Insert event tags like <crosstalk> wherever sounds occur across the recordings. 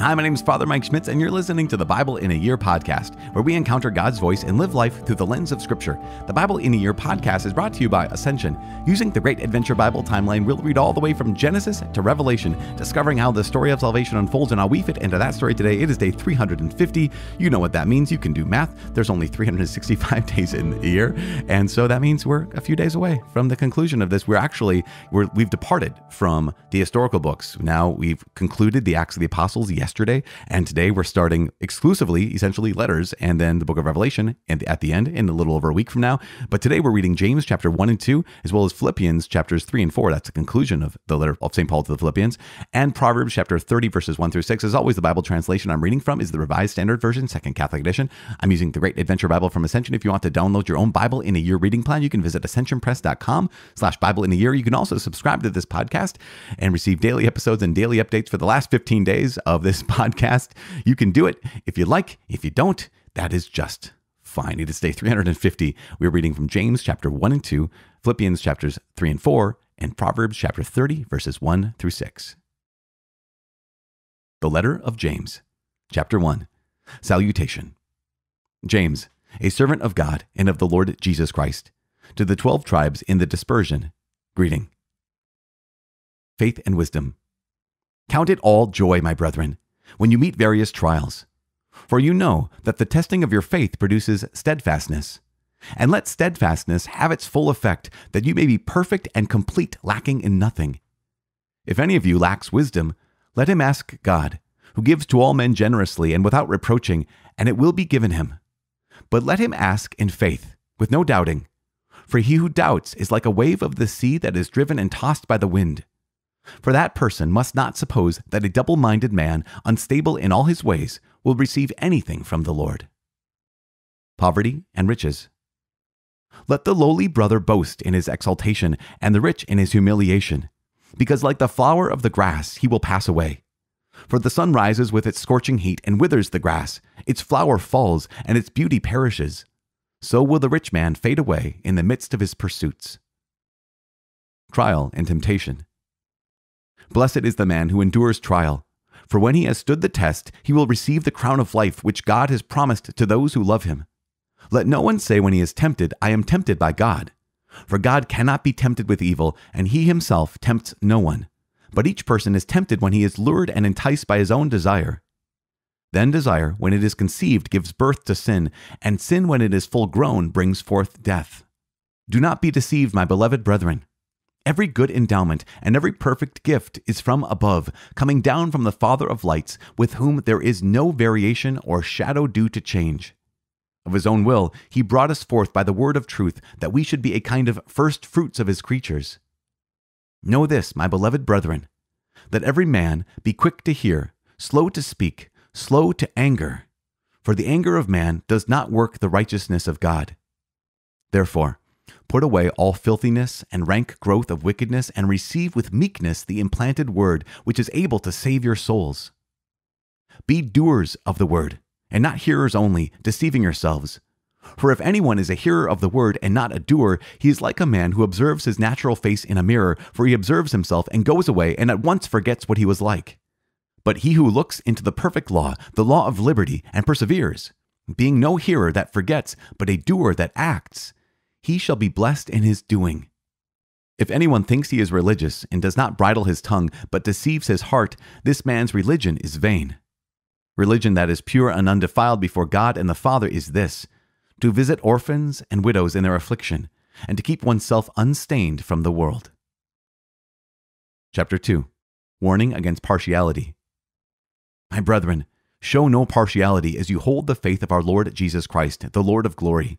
Hi, my name is Father Mike Schmitz, and you're listening to the Bible in a Year podcast, where we encounter God's voice and live life through the lens of Scripture. The Bible in a Year podcast is brought to you by Ascension. Using the Great Adventure Bible timeline, we'll read all the way from Genesis to Revelation, discovering how the story of salvation unfolds and how we fit into that story today. It is day 350. You know what that means. You can do math. There's only 365 <laughs> days in the year, and so that means we're a few days away from the conclusion of this. We're actually we're, we've departed from the historical books. Now we've concluded the Acts of the Apostles. Yes yesterday. And today we're starting exclusively, essentially, letters and then the book of Revelation and at the end in a little over a week from now. But today we're reading James chapter 1 and 2, as well as Philippians chapters 3 and 4. That's the conclusion of the letter of St. Paul to the Philippians. And Proverbs chapter 30, verses 1 through 6. As always, the Bible translation I'm reading from is the Revised Standard Version, Second Catholic Edition. I'm using the Great Adventure Bible from Ascension. If you want to download your own Bible in a year reading plan, you can visit ascensionpress.com slash Bible in a year. You can also subscribe to this podcast and receive daily episodes and daily updates for the last 15 days of this this <laughs> podcast. You can do it if you like. If you don't, that is just fine. It is day 350. We're reading from James chapter 1 and 2, Philippians chapters 3 and 4, and Proverbs chapter 30, verses 1 through 6. The letter of James, chapter 1, Salutation. James, a servant of God and of the Lord Jesus Christ, to the 12 tribes in the dispersion, greeting. Faith and wisdom. Count it all joy, my brethren when you meet various trials. For you know that the testing of your faith produces steadfastness. And let steadfastness have its full effect, that you may be perfect and complete, lacking in nothing. If any of you lacks wisdom, let him ask God, who gives to all men generously and without reproaching, and it will be given him. But let him ask in faith, with no doubting. For he who doubts is like a wave of the sea that is driven and tossed by the wind. For that person must not suppose that a double minded man, unstable in all his ways, will receive anything from the Lord. Poverty and riches. Let the lowly brother boast in his exaltation, and the rich in his humiliation, because like the flower of the grass he will pass away. For the sun rises with its scorching heat and withers the grass, its flower falls, and its beauty perishes. So will the rich man fade away in the midst of his pursuits. Trial and temptation. Blessed is the man who endures trial. For when he has stood the test, he will receive the crown of life which God has promised to those who love him. Let no one say when he is tempted, I am tempted by God. For God cannot be tempted with evil, and he himself tempts no one. But each person is tempted when he is lured and enticed by his own desire. Then desire, when it is conceived, gives birth to sin, and sin, when it is full grown, brings forth death. Do not be deceived, my beloved brethren. Every good endowment and every perfect gift is from above, coming down from the Father of lights, with whom there is no variation or shadow due to change. Of his own will, he brought us forth by the word of truth, that we should be a kind of first fruits of his creatures. Know this, my beloved brethren, that every man be quick to hear, slow to speak, slow to anger, for the anger of man does not work the righteousness of God. Therefore, Put away all filthiness and rank growth of wickedness, and receive with meekness the implanted word, which is able to save your souls. Be doers of the word, and not hearers only, deceiving yourselves. For if anyone is a hearer of the word and not a doer, he is like a man who observes his natural face in a mirror, for he observes himself and goes away and at once forgets what he was like. But he who looks into the perfect law, the law of liberty, and perseveres, being no hearer that forgets, but a doer that acts, he shall be blessed in his doing. If anyone thinks he is religious and does not bridle his tongue, but deceives his heart, this man's religion is vain. Religion that is pure and undefiled before God and the Father is this to visit orphans and widows in their affliction, and to keep oneself unstained from the world. Chapter 2 Warning Against Partiality. My brethren, show no partiality as you hold the faith of our Lord Jesus Christ, the Lord of glory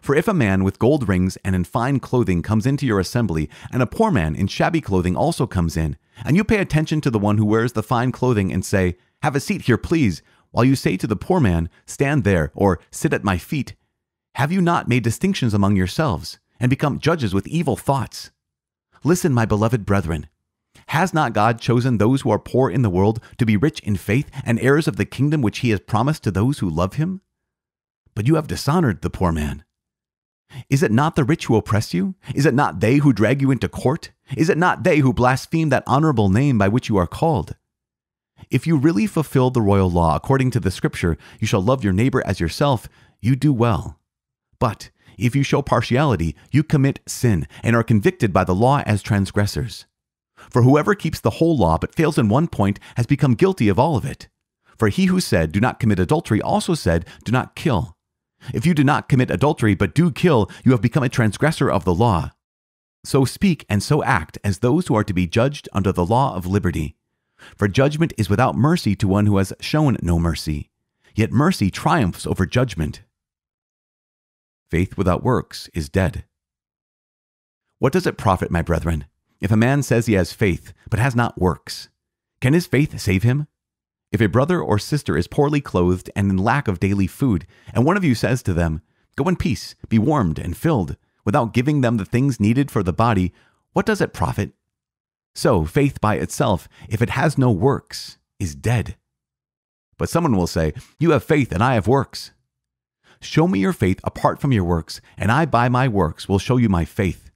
for if a man with gold rings and in fine clothing comes into your assembly, and a poor man in shabby clothing also comes in, and you pay attention to the one who wears the fine clothing and say, Have a seat here, please, while you say to the poor man, Stand there, or Sit at my feet, have you not made distinctions among yourselves, and become judges with evil thoughts? Listen, my beloved brethren. Has not God chosen those who are poor in the world to be rich in faith and heirs of the kingdom which he has promised to those who love him? But you have dishonored the poor man. Is it not the rich who oppress you? Is it not they who drag you into court? Is it not they who blaspheme that honorable name by which you are called? If you really fulfill the royal law according to the scripture, you shall love your neighbor as yourself, you do well. But if you show partiality, you commit sin and are convicted by the law as transgressors. For whoever keeps the whole law but fails in one point has become guilty of all of it. For he who said, Do not commit adultery, also said, Do not kill. If you do not commit adultery but do kill, you have become a transgressor of the law. So speak and so act as those who are to be judged under the law of liberty. For judgment is without mercy to one who has shown no mercy. Yet mercy triumphs over judgment. Faith without works is dead. What does it profit, my brethren, if a man says he has faith, but has not works? Can his faith save him? If a brother or sister is poorly clothed and in lack of daily food, and one of you says to them, Go in peace, be warmed and filled, without giving them the things needed for the body, what does it profit? So, faith by itself, if it has no works, is dead. But someone will say, You have faith and I have works. Show me your faith apart from your works, and I by my works will show you my faith.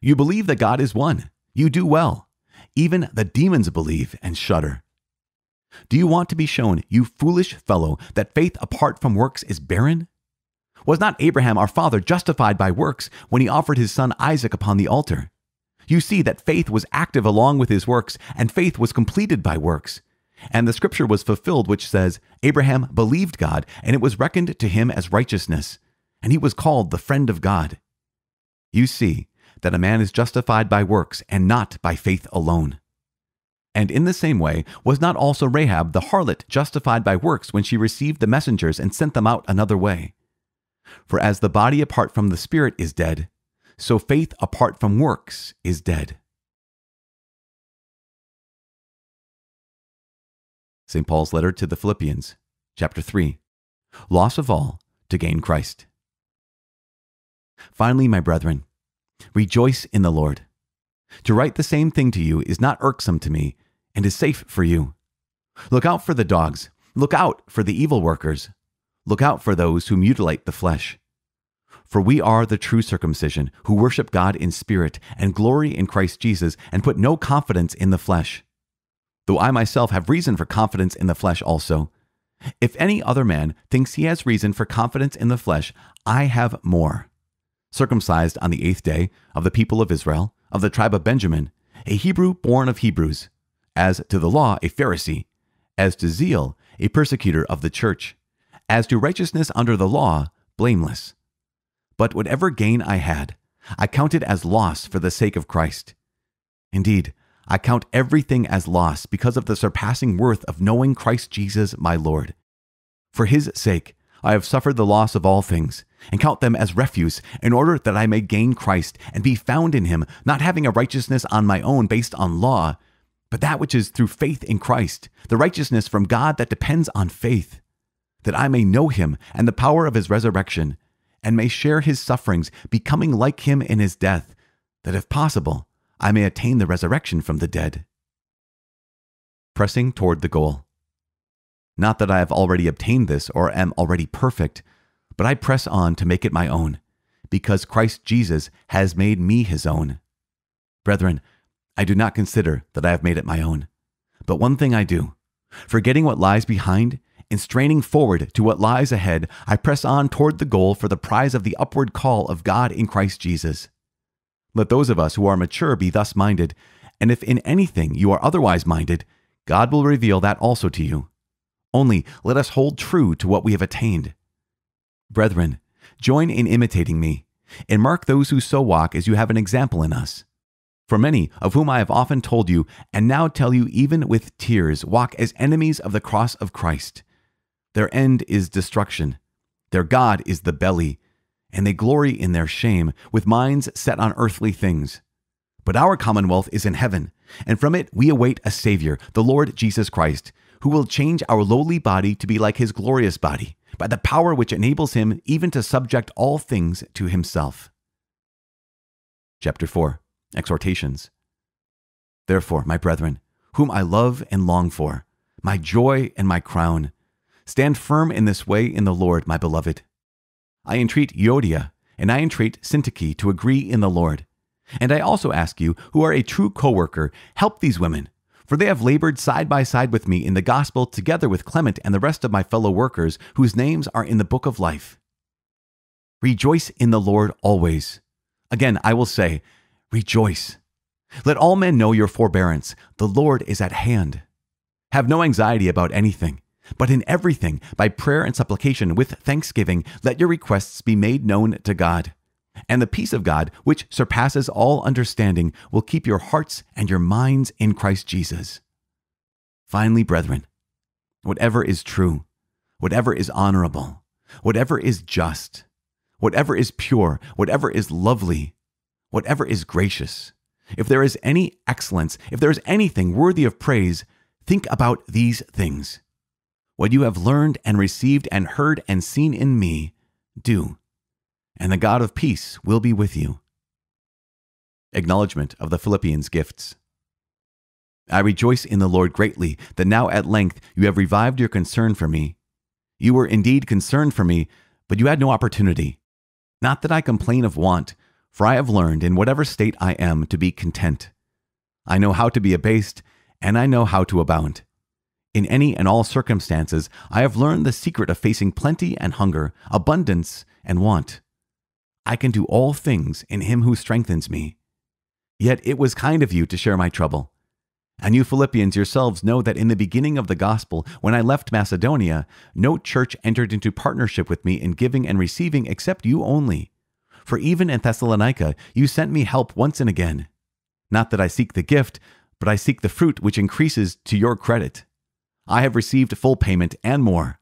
You believe that God is one. You do well. Even the demons believe and shudder. Do you want to be shown, you foolish fellow, that faith apart from works is barren? Was not Abraham our father justified by works when he offered his son Isaac upon the altar? You see that faith was active along with his works, and faith was completed by works. And the scripture was fulfilled, which says, Abraham believed God, and it was reckoned to him as righteousness, and he was called the friend of God. You see that a man is justified by works and not by faith alone. And in the same way, was not also Rahab the harlot justified by works when she received the messengers and sent them out another way? For as the body apart from the spirit is dead, so faith apart from works is dead. St. Paul's letter to the Philippians, chapter 3 Loss of all to gain Christ. Finally, my brethren, rejoice in the Lord. To write the same thing to you is not irksome to me, and is safe for you. Look out for the dogs. Look out for the evil workers. Look out for those who mutilate the flesh. For we are the true circumcision, who worship God in spirit and glory in Christ Jesus, and put no confidence in the flesh. Though I myself have reason for confidence in the flesh also. If any other man thinks he has reason for confidence in the flesh, I have more. Circumcised on the eighth day, of the people of Israel, of the tribe of Benjamin, a Hebrew born of Hebrews as to the law, a Pharisee, as to zeal, a persecutor of the church, as to righteousness under the law, blameless. But whatever gain I had, I counted as loss for the sake of Christ. Indeed, I count everything as loss because of the surpassing worth of knowing Christ Jesus my Lord. For his sake, I have suffered the loss of all things, and count them as refuse, in order that I may gain Christ and be found in him, not having a righteousness on my own based on law, but that which is through faith in Christ, the righteousness from God that depends on faith, that I may know him and the power of his resurrection, and may share his sufferings, becoming like him in his death, that if possible, I may attain the resurrection from the dead. Pressing toward the goal. Not that I have already obtained this or am already perfect, but I press on to make it my own, because Christ Jesus has made me his own. Brethren, I do not consider that I have made it my own. But one thing I do, forgetting what lies behind and straining forward to what lies ahead, I press on toward the goal for the prize of the upward call of God in Christ Jesus. Let those of us who are mature be thus minded, and if in anything you are otherwise minded, God will reveal that also to you. Only let us hold true to what we have attained. Brethren, join in imitating me, and mark those who so walk as you have an example in us. For many, of whom I have often told you, and now tell you even with tears, walk as enemies of the cross of Christ. Their end is destruction, their God is the belly, and they glory in their shame, with minds set on earthly things. But our commonwealth is in heaven, and from it we await a Savior, the Lord Jesus Christ, who will change our lowly body to be like his glorious body, by the power which enables him even to subject all things to himself. Chapter 4 exhortations. Therefore, my brethren, whom I love and long for, my joy and my crown, stand firm in this way in the Lord, my beloved. I entreat Iodia and I entreat Syntyche to agree in the Lord. And I also ask you, who are a true co worker, help these women, for they have labored side by side with me in the gospel, together with Clement and the rest of my fellow workers, whose names are in the book of life. Rejoice in the Lord always. Again, I will say, Rejoice. Let all men know your forbearance. The Lord is at hand. Have no anxiety about anything, but in everything, by prayer and supplication with thanksgiving, let your requests be made known to God. And the peace of God, which surpasses all understanding, will keep your hearts and your minds in Christ Jesus. Finally, brethren, whatever is true, whatever is honorable, whatever is just, whatever is pure, whatever is lovely, whatever is gracious, if there is any excellence, if there is anything worthy of praise, think about these things. What you have learned and received and heard and seen in me, do, and the God of peace will be with you. Acknowledgement of the Philippians' gifts. I rejoice in the Lord greatly that now at length you have revived your concern for me. You were indeed concerned for me, but you had no opportunity. Not that I complain of want, for I have learned, in whatever state I am, to be content. I know how to be abased, and I know how to abound. In any and all circumstances, I have learned the secret of facing plenty and hunger, abundance and want. I can do all things in him who strengthens me. Yet it was kind of you to share my trouble. And you Philippians yourselves know that in the beginning of the gospel, when I left Macedonia, no church entered into partnership with me in giving and receiving except you only. For even in Thessalonica you sent me help once and again. Not that I seek the gift, but I seek the fruit which increases to your credit. I have received full payment and more.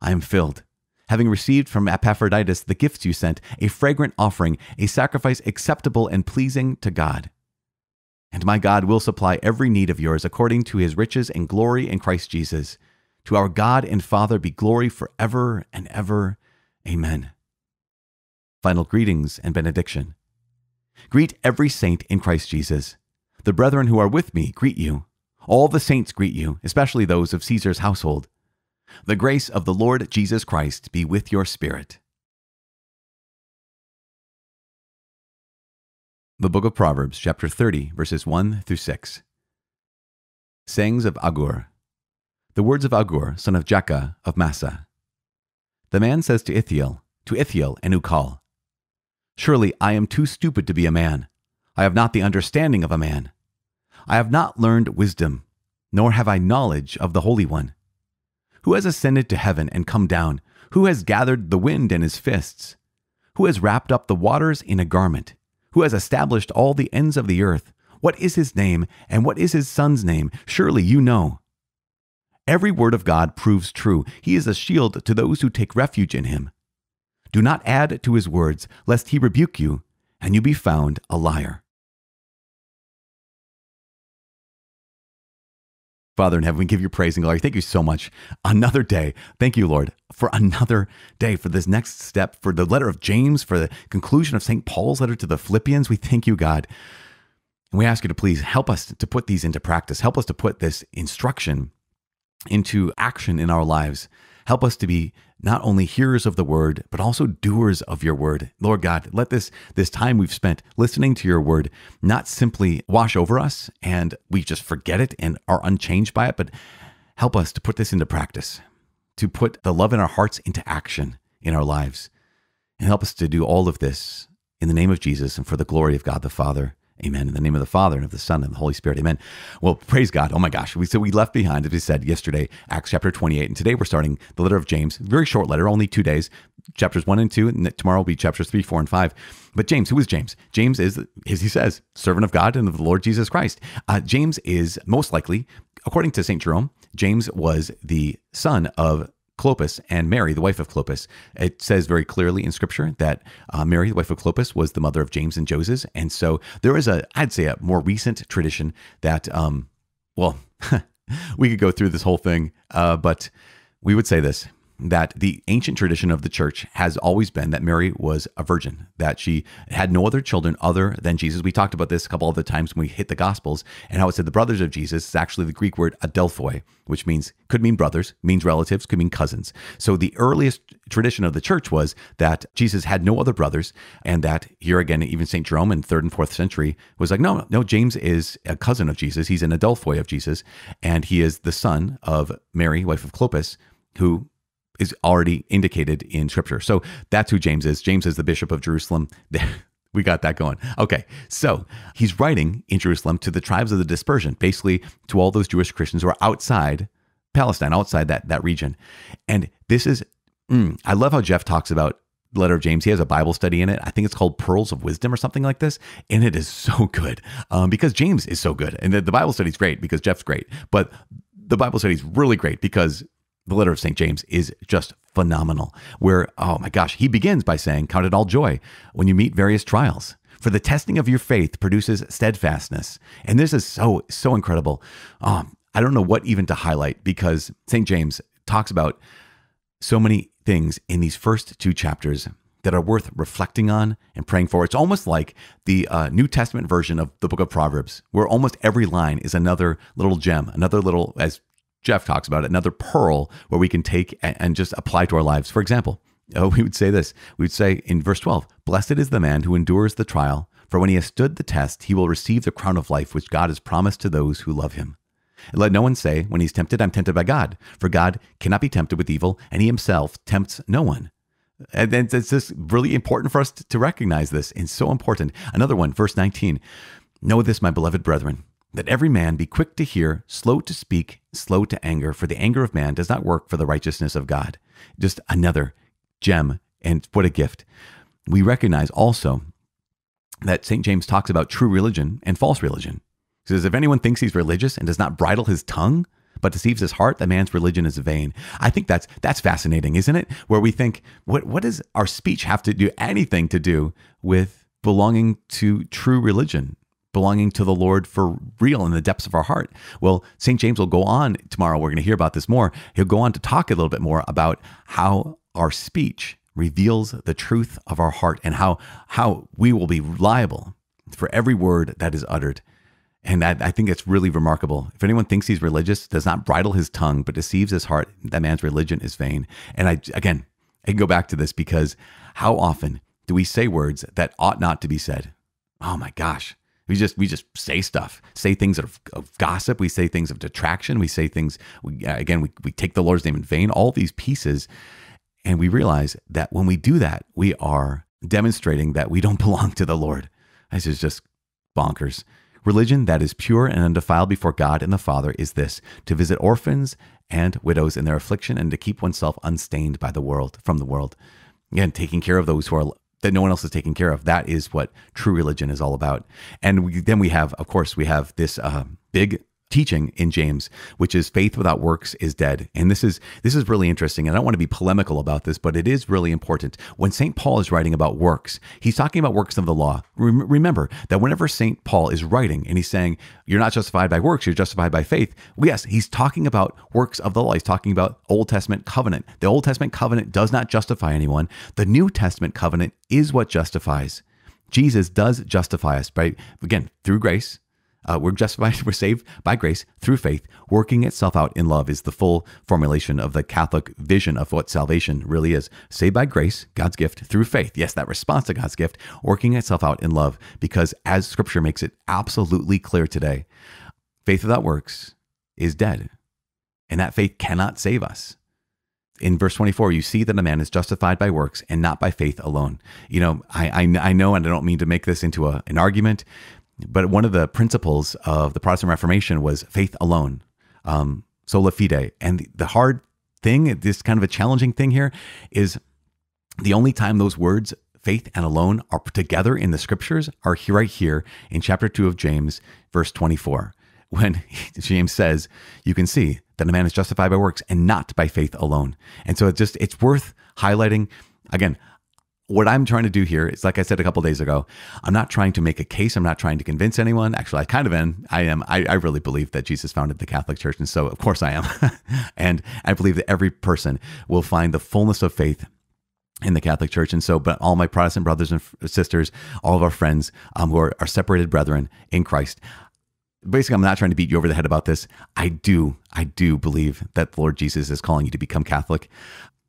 I am filled, having received from Epaphroditus the gifts you sent, a fragrant offering, a sacrifice acceptable and pleasing to God. And my God will supply every need of yours according to his riches and glory in Christ Jesus. To our God and Father be glory forever and ever. Amen final greetings, and benediction. Greet every saint in Christ Jesus. The brethren who are with me greet you. All the saints greet you, especially those of Caesar's household. The grace of the Lord Jesus Christ be with your spirit. The Book of Proverbs, chapter 30, verses 1 through 6. Sayings of Agur. The words of Agur, son of Jakka of Massa. The man says to Ithiel, to Ithiel and Ukal, Surely I am too stupid to be a man. I have not the understanding of a man. I have not learned wisdom, nor have I knowledge of the Holy One. Who has ascended to heaven and come down? Who has gathered the wind in his fists? Who has wrapped up the waters in a garment? Who has established all the ends of the earth? What is his name, and what is his son's name? Surely you know. Every word of God proves true. He is a shield to those who take refuge in him. Do not add to his words, lest he rebuke you, and you be found a liar. Father in heaven, we give you praise and glory. Thank you so much. Another day. Thank you, Lord, for another day, for this next step, for the letter of James, for the conclusion of St. Paul's letter to the Philippians. We thank you, God. And we ask you to please help us to put these into practice. Help us to put this instruction into action in our lives Help us to be not only hearers of the word, but also doers of your word. Lord God, let this this time we've spent listening to your word not simply wash over us and we just forget it and are unchanged by it, but help us to put this into practice, to put the love in our hearts into action in our lives. And help us to do all of this in the name of Jesus and for the glory of God the Father. Amen. In the name of the Father and of the Son and the Holy Spirit. Amen. Well, praise God. Oh my gosh. We so we left behind, as we said yesterday, Acts chapter 28. And today we're starting the letter of James. Very short letter, only two days. Chapters one and two, and tomorrow will be chapters three, four, and five. But James, who is James? James is, as he says, servant of God and of the Lord Jesus Christ. Uh, James is most likely, according to St. Jerome, James was the son of Clopas and Mary, the wife of Clopas. It says very clearly in Scripture that uh, Mary, the wife of Clopas, was the mother of James and Joses, and so there is a, I'd say, a more recent tradition that, um, well, <laughs> we could go through this whole thing, uh, but we would say this: that the ancient tradition of the church has always been that Mary was a virgin, that she had no other children other than Jesus. We talked about this a couple other times when we hit the Gospels and how it said the brothers of Jesus is actually the Greek word adelphoi, which means could mean brothers, means relatives, could mean cousins. So the earliest tradition of the church was that Jesus had no other brothers, and that here again, even St. Jerome in third and fourth century was like, no, no, James is a cousin of Jesus. He's an adelphoi of Jesus, and he is the son of Mary, wife of Clopas, who is already indicated in scripture. So that's who James is. James is the bishop of Jerusalem. <laughs> we got that going. Okay. So he's writing in Jerusalem to the tribes of the dispersion, basically to all those Jewish Christians who are outside Palestine, outside that, that region. And this is, mm, I love how Jeff talks about letter of James. He has a Bible study in it. I think it's called Pearls of Wisdom or something like this. And it is <laughs> so good um, because James is so good. And the, the Bible study is great because Jeff's great. But the Bible study is really great because the letter of St. James is just phenomenal. Where, oh my gosh, he begins by saying, Count it all joy when you meet various trials. For the testing of your faith produces steadfastness. And this is so, so incredible. Um, I don't know what even to highlight because St. James talks about so many things in these first two chapters that are worth reflecting on and praying for. It's almost like the uh, New Testament version of the book of Proverbs, where almost every line is another little gem, another little, as Jeff talks about it, another pearl where we can take and just apply to our lives. For example, oh, <laughs> we would say this. We would say in verse 12, Blessed is the man who endures the trial, for when he has stood the test, he will receive the crown of life which God has promised to those who love him. And let no one say, When he's tempted, I'm tempted by God, for God cannot be tempted with evil, and he himself tempts no one. And then it's just really important for us to recognize this, and so important. Another one, verse 19 Know this, my beloved brethren that every man be quick to hear, slow to speak, slow to anger, for the anger of man does not work for the righteousness of God. Just another gem, and what a gift. We recognize also that St. James talks about true religion and false religion. He says, If anyone thinks he's religious and does not bridle his tongue, but deceives his heart, that man's religion is vain. I think that's that's fascinating, isn't it? Where we think, what what does our speech have to do anything to do with belonging to true religion belonging to the Lord for real in the depths of our heart. Well, St. James will go on tomorrow. We're going to hear about this more. He'll go on to talk a little bit more about how our speech reveals the truth of our heart and how, how we will be liable for every word that is uttered. And I, I think it's really remarkable. If anyone thinks he's religious, does not bridle his tongue, but deceives his heart, that man's religion is vain. And I, again, I can go back to this because how often do we say words that ought not to be said? Oh my gosh. We just we just say stuff, say things of, of gossip. We say things of detraction. We say things we, uh, again. We we take the Lord's name in vain. All these pieces, and we realize that when we do that, we are demonstrating that we don't <laughs> belong to the Lord. This is just bonkers. Religion that is pure and undefiled before God and the Father is this: to visit orphans and widows in their affliction, and to keep oneself unstained by the world from the world. Again, taking care of those who are that no one else is taking care of. That is what true religion is all about. And we, then we have, of course, we have this uh, big teaching in James, which is faith without works is dead. And this is this is really interesting. And I don't want to be polemical about this, but it is really important. When St. Paul is writing about works, he's talking about works of the law. remember that whenever St. Paul is writing and he's saying, you're not justified by works, you're justified by faith, yes, he's talking about works of the law. He's talking about Old Testament covenant. The Old Testament covenant does not justify anyone. The New Testament covenant is what justifies. Jesus does justify us, by Again, through grace, uh, we're justified, <laughs> we're saved by grace through faith. Working itself out in love is the full formulation of the Catholic vision of what salvation really is. Saved by grace, God's gift, through faith. Yes, that response to God's gift, working itself out in love, because as scripture makes it absolutely clear today, faith without works is dead. And that faith cannot save us in verse 24 you see that a man is justified by works and not by faith alone you know I, I, I know and i don't mean to make this into a, an argument but one of the principles of the Protestant Reformation was faith alone, um, sola fide. And the hard thing, this kind of a challenging thing here, is the only time those words faith and alone are together in the scriptures are here, right here in chapter 2 of James, verse 24, when <laughs> James says, You can see that a man is justified by works and not by faith alone. And so it just, it's worth highlighting. Again, what I'm trying to do here is, like I said a couple days ago, I'm not trying to make a case. I'm not trying to convince anyone. Actually, I kind of am. I am. I, I really believe that Jesus founded the Catholic Church, and so of course I am. <laughs> and I believe that every person will find the fullness of faith in the Catholic Church. And so, but all my Protestant brothers and sisters, all of our friends um, who are, are separated brethren in Christ, basically, I'm not trying to beat you over the head about this. I do, I do believe that the Lord Jesus is calling you to become Catholic.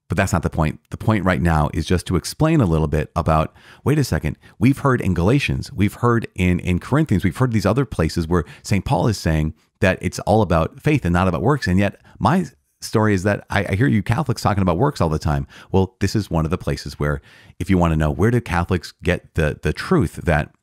But that's not the point. The point right now is just to explain a little bit about wait a second, we've heard in Galatians, we've heard in, in Corinthians, we've heard these other places where St. Paul is saying that it's all about faith and not about works. And yet, my story is that I, I hear you Catholics talking about works all the time. Well, this is one of the places where, if you want to know where do Catholics get the, the truth that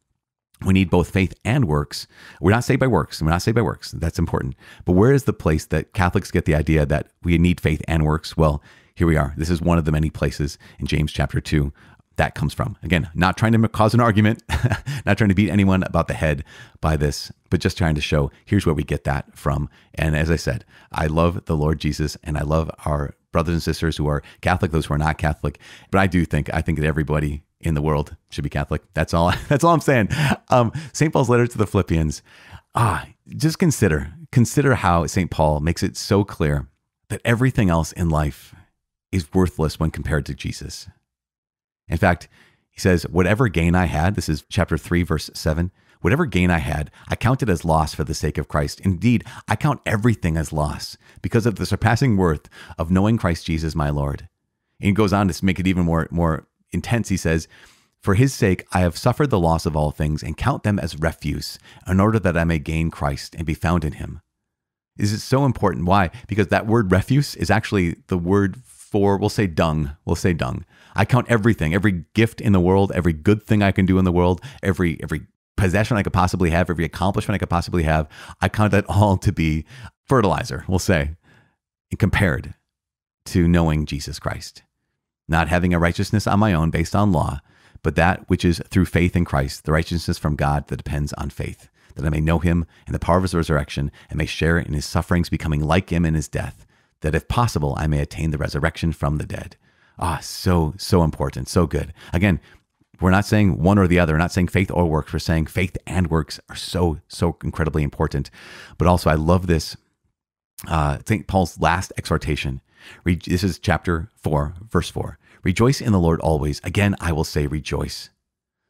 we need both faith and works. We're not saved by works. We're not saved by works. That's important. But where is the place that Catholics get the idea that we need faith and works? Well, here we are. This is one of the many places in James chapter 2 that comes from. Again, not trying to cause an argument, <laughs> not trying to beat anyone about the head by this, but just trying to show here's where we get that from. And as I said, I love the Lord Jesus and I love our brothers and sisters who are Catholic, those who are not Catholic. But I do think, I think that everybody in the world should be Catholic. That's all. <laughs> That's all I'm saying. Um, St. Paul's letter to the Philippians. Ah, just consider, consider how St. Paul makes it so clear that everything else in life is worthless when compared to Jesus. In fact, he says, Whatever gain I had, this is chapter 3, verse 7, whatever gain I had, I counted as loss for the sake of Christ. Indeed, I count everything as loss because of the surpassing worth of knowing Christ Jesus, my Lord. And he goes on to make it even more, more intense. He says, For his sake, I have suffered the loss of all things and count them as refuse in order that I may gain Christ and be found in him. This is so important. Why? Because that word refuse is actually the word for, we'll say dung, we'll say dung. I count everything, every gift in the world, every good thing I can do in the world, every every possession I could possibly have, every accomplishment I could possibly have. I count that all to be fertilizer, we'll say, compared to knowing Jesus Christ. Not having a righteousness on my own based on law, but that which is through faith in Christ, the righteousness from God that depends on faith, that I may know him and the power of his resurrection and may share in his sufferings, becoming like him in his death that if possible, I may attain the resurrection from the dead. Ah, so, so important, so good. Again, we're not saying one or the other, we're not saying faith or works, we're saying faith and works are so, so incredibly important. But also, I love this uh, St. Paul's last exhortation. this is chapter 4, verse 4. Rejoice in the Lord always. Again, I will say rejoice.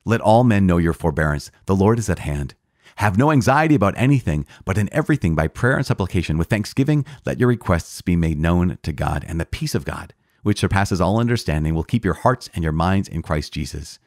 Let all men know your forbearance. The Lord is at hand. Have no anxiety about anything, but in everything, by prayer and supplication, with thanksgiving, let your requests be made known to God, and the peace of God, which surpasses all understanding, will keep your hearts and your minds in Christ Jesus.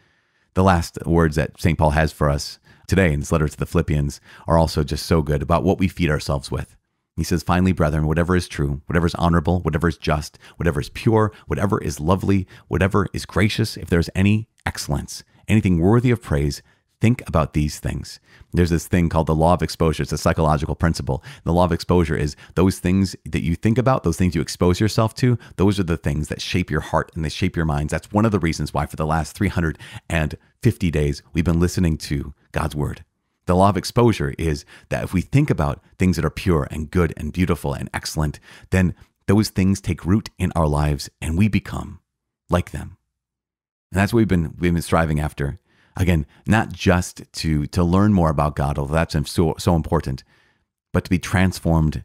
The last words that St. Paul has for us today in his letter to the Philippians are also just so good about what we feed ourselves with. He says, Finally, brethren, whatever is true, whatever is honorable, whatever is just, whatever is pure, whatever is lovely, whatever is gracious, if there is any excellence, anything worthy of praise, think about these things. There's this thing called the law of exposure. It's a psychological principle. The law of exposure is those things that you think about, those things you expose yourself to, those are the things that shape your heart and they shape your minds. That's one of the reasons why, for the last 350 days, we've been listening to God's word. The law of exposure is that if we think about things that are pure and good and beautiful and excellent, then those things take root in our lives and we become like them. And that's what we've been, we've been striving after Again, not just to, to learn more about God, although that's so, so important, but to be transformed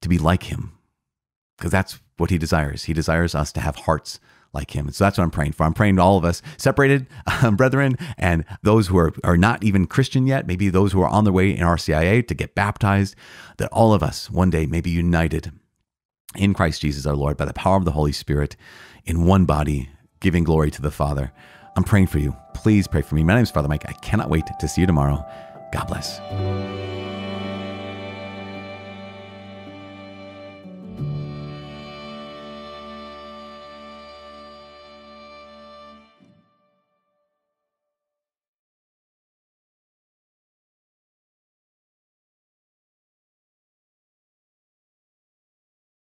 to be like Him. Because that's what He desires. He desires us to have hearts like Him. And so that's what I'm praying for. I'm praying to all of us, separated um, <laughs> brethren, and those who are, are not even Christian yet, maybe those who are on their way in RCIA to get baptized, that all of us one day may be united in Christ Jesus our Lord by the power of the Holy Spirit in one body, giving glory to the Father. I'm praying for you. Please pray for me. My name is Father Mike. I cannot wait to see you tomorrow. God bless.